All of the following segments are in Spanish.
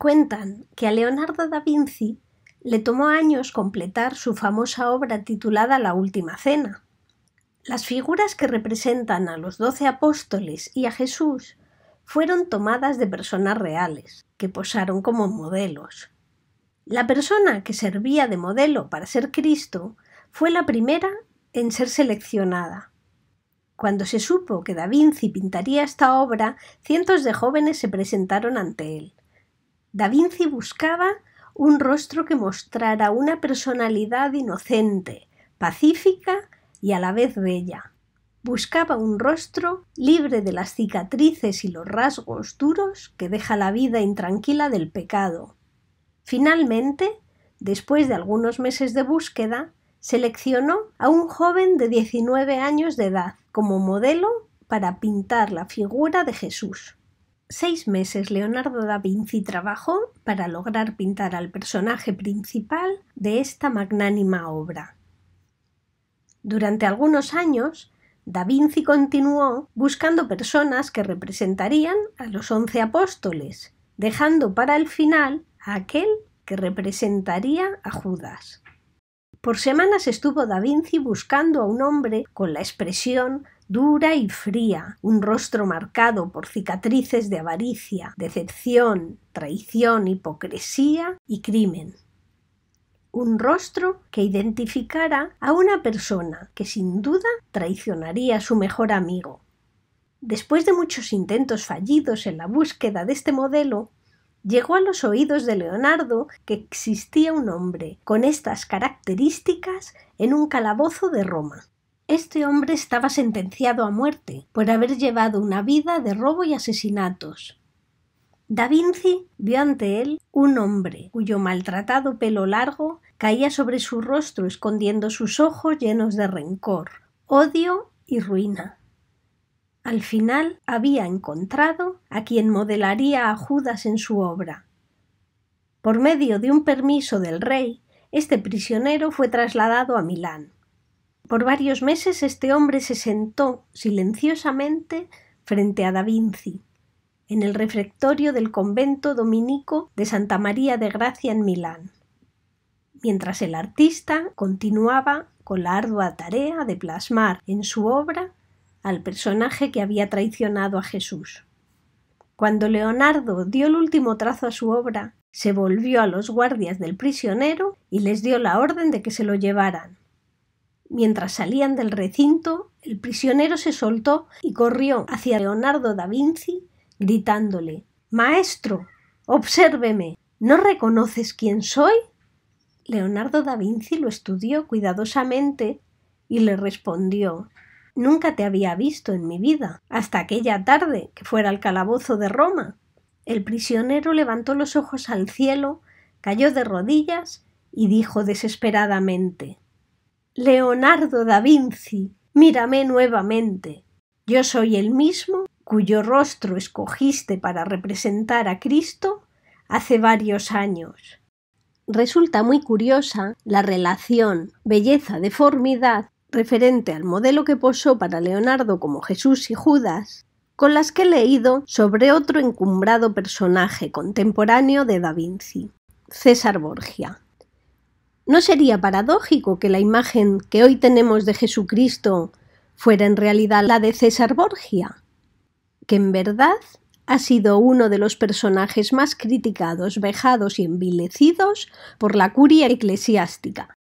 cuentan que a Leonardo da Vinci le tomó años completar su famosa obra titulada La Última Cena. Las figuras que representan a los doce apóstoles y a Jesús fueron tomadas de personas reales, que posaron como modelos. La persona que servía de modelo para ser Cristo fue la primera en ser seleccionada. Cuando se supo que Da Vinci pintaría esta obra, cientos de jóvenes se presentaron ante él, Da Vinci buscaba un rostro que mostrara una personalidad inocente, pacífica y a la vez bella. Buscaba un rostro libre de las cicatrices y los rasgos duros que deja la vida intranquila del pecado. Finalmente, después de algunos meses de búsqueda, seleccionó a un joven de 19 años de edad como modelo para pintar la figura de Jesús seis meses Leonardo da Vinci trabajó para lograr pintar al personaje principal de esta magnánima obra. Durante algunos años, Da Vinci continuó buscando personas que representarían a los once apóstoles, dejando para el final a aquel que representaría a Judas. Por semanas estuvo Da Vinci buscando a un hombre con la expresión dura y fría, un rostro marcado por cicatrices de avaricia, decepción, traición, hipocresía y crimen. Un rostro que identificara a una persona que sin duda traicionaría a su mejor amigo. Después de muchos intentos fallidos en la búsqueda de este modelo, llegó a los oídos de Leonardo que existía un hombre con estas características en un calabozo de Roma. Este hombre estaba sentenciado a muerte por haber llevado una vida de robo y asesinatos. Da Vinci vio ante él un hombre cuyo maltratado pelo largo caía sobre su rostro escondiendo sus ojos llenos de rencor, odio y ruina. Al final había encontrado a quien modelaría a Judas en su obra. Por medio de un permiso del rey, este prisionero fue trasladado a Milán. Por varios meses este hombre se sentó silenciosamente frente a Da Vinci, en el refectorio del convento dominico de Santa María de Gracia en Milán, mientras el artista continuaba con la ardua tarea de plasmar en su obra al personaje que había traicionado a Jesús. Cuando Leonardo dio el último trazo a su obra, se volvió a los guardias del prisionero y les dio la orden de que se lo llevaran, Mientras salían del recinto, el prisionero se soltó y corrió hacia Leonardo da Vinci, gritándole Maestro, obsérveme. ¿No reconoces quién soy? Leonardo da Vinci lo estudió cuidadosamente y le respondió Nunca te había visto en mi vida, hasta aquella tarde que fuera al calabozo de Roma. El prisionero levantó los ojos al cielo, cayó de rodillas y dijo desesperadamente Leonardo da Vinci, mírame nuevamente. Yo soy el mismo cuyo rostro escogiste para representar a Cristo hace varios años. Resulta muy curiosa la relación belleza-deformidad referente al modelo que posó para Leonardo como Jesús y Judas, con las que he leído sobre otro encumbrado personaje contemporáneo de Da Vinci, César Borgia. ¿No sería paradójico que la imagen que hoy tenemos de Jesucristo fuera en realidad la de César Borgia? Que en verdad ha sido uno de los personajes más criticados, vejados y envilecidos por la curia eclesiástica.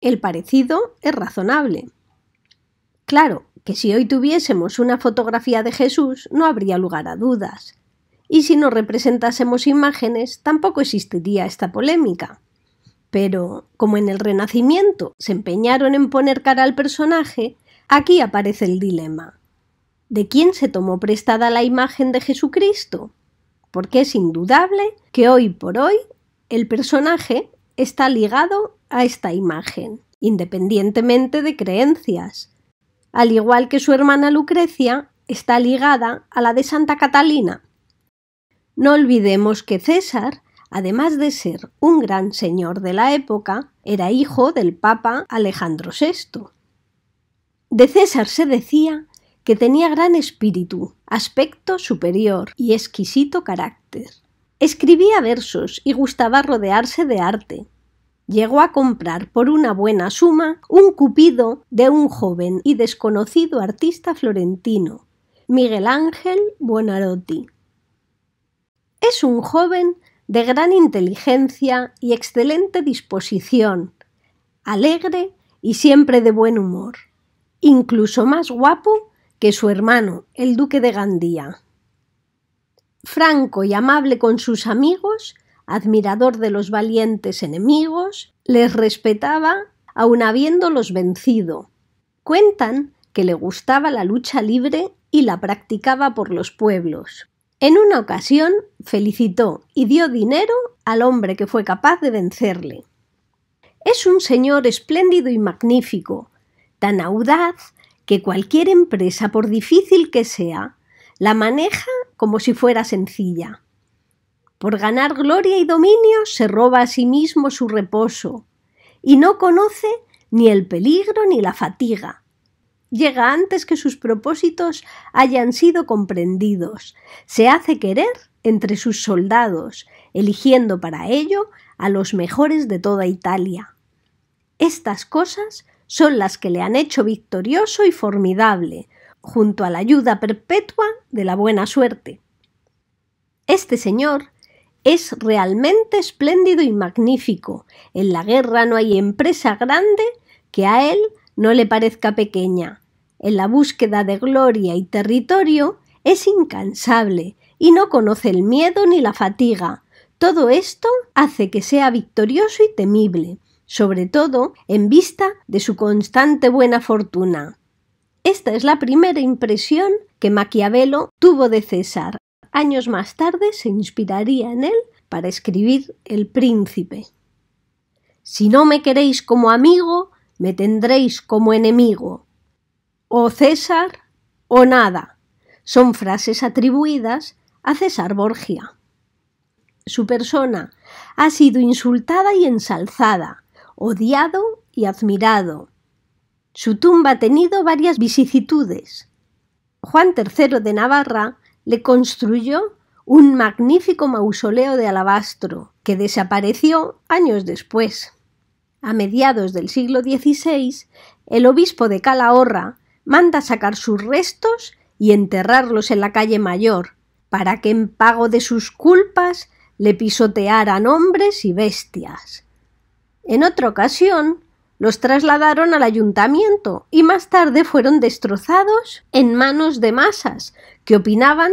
El parecido es razonable. Claro que si hoy tuviésemos una fotografía de Jesús no habría lugar a dudas, y si no representásemos imágenes tampoco existiría esta polémica. Pero como en el Renacimiento se empeñaron en poner cara al personaje, aquí aparece el dilema. ¿De quién se tomó prestada la imagen de Jesucristo? Porque es indudable que hoy por hoy el personaje está ligado a esta imagen, independientemente de creencias. Al igual que su hermana Lucrecia, está ligada a la de Santa Catalina. No olvidemos que César Además de ser un gran señor de la época, era hijo del Papa Alejandro VI. De César se decía que tenía gran espíritu, aspecto superior y exquisito carácter. Escribía versos y gustaba rodearse de arte. Llegó a comprar por una buena suma un cupido de un joven y desconocido artista florentino, Miguel Ángel Buonarroti. Es un joven de gran inteligencia y excelente disposición, alegre y siempre de buen humor, incluso más guapo que su hermano, el duque de Gandía. Franco y amable con sus amigos, admirador de los valientes enemigos, les respetaba aun habiéndolos vencido. Cuentan que le gustaba la lucha libre y la practicaba por los pueblos. En una ocasión felicitó y dio dinero al hombre que fue capaz de vencerle. Es un señor espléndido y magnífico, tan audaz que cualquier empresa, por difícil que sea, la maneja como si fuera sencilla. Por ganar gloria y dominio se roba a sí mismo su reposo, y no conoce ni el peligro ni la fatiga, llega antes que sus propósitos hayan sido comprendidos. Se hace querer entre sus soldados, eligiendo para ello a los mejores de toda Italia. Estas cosas son las que le han hecho victorioso y formidable, junto a la ayuda perpetua de la buena suerte. Este señor es realmente espléndido y magnífico. En la guerra no hay empresa grande que a él no le parezca pequeña. En la búsqueda de gloria y territorio es incansable y no conoce el miedo ni la fatiga. Todo esto hace que sea victorioso y temible, sobre todo en vista de su constante buena fortuna. Esta es la primera impresión que Maquiavelo tuvo de César. Años más tarde se inspiraría en él para escribir El príncipe. Si no me queréis como amigo, me tendréis como enemigo. O César o nada. Son frases atribuidas a César Borgia. Su persona ha sido insultada y ensalzada, odiado y admirado. Su tumba ha tenido varias vicisitudes. Juan III de Navarra le construyó un magnífico mausoleo de alabastro que desapareció años después a mediados del siglo XVI, el obispo de Calahorra manda sacar sus restos y enterrarlos en la calle mayor, para que en pago de sus culpas le pisotearan hombres y bestias. En otra ocasión, los trasladaron al ayuntamiento y más tarde fueron destrozados en manos de masas que opinaban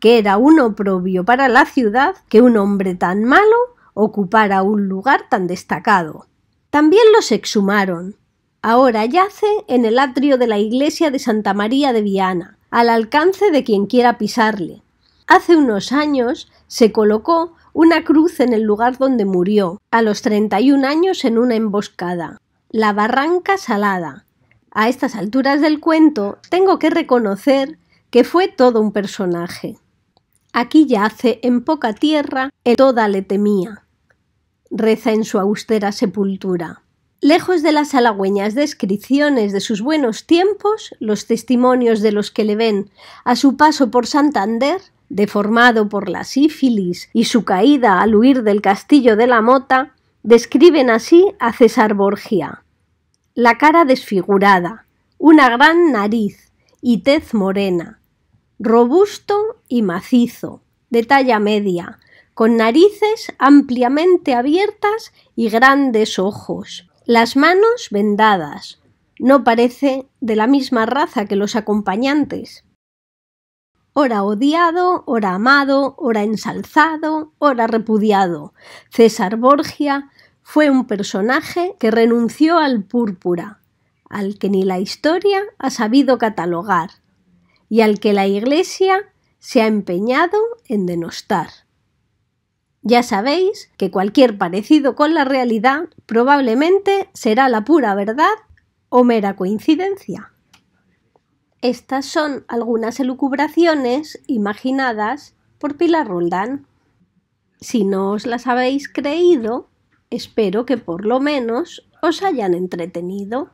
que era un oprobio para la ciudad que un hombre tan malo ocupara un lugar tan destacado. También los exhumaron. Ahora yace en el atrio de la iglesia de Santa María de Viana, al alcance de quien quiera pisarle. Hace unos años se colocó una cruz en el lugar donde murió, a los 31 años en una emboscada, la Barranca Salada. A estas alturas del cuento tengo que reconocer que fue todo un personaje. Aquí yace en poca tierra y toda le temía reza en su austera sepultura. Lejos de las halagüeñas descripciones de sus buenos tiempos, los testimonios de los que le ven a su paso por Santander, deformado por la sífilis y su caída al huir del castillo de la mota, describen así a César Borgia. La cara desfigurada, una gran nariz y tez morena, robusto y macizo, de talla media, con narices ampliamente abiertas y grandes ojos, las manos vendadas. No parece de la misma raza que los acompañantes. Ora odiado, ora amado, ora ensalzado, ora repudiado. César Borgia fue un personaje que renunció al púrpura, al que ni la historia ha sabido catalogar y al que la Iglesia se ha empeñado en denostar. Ya sabéis que cualquier parecido con la realidad probablemente será la pura verdad o mera coincidencia. Estas son algunas elucubraciones imaginadas por Pilar Roldán. Si no os las habéis creído, espero que por lo menos os hayan entretenido.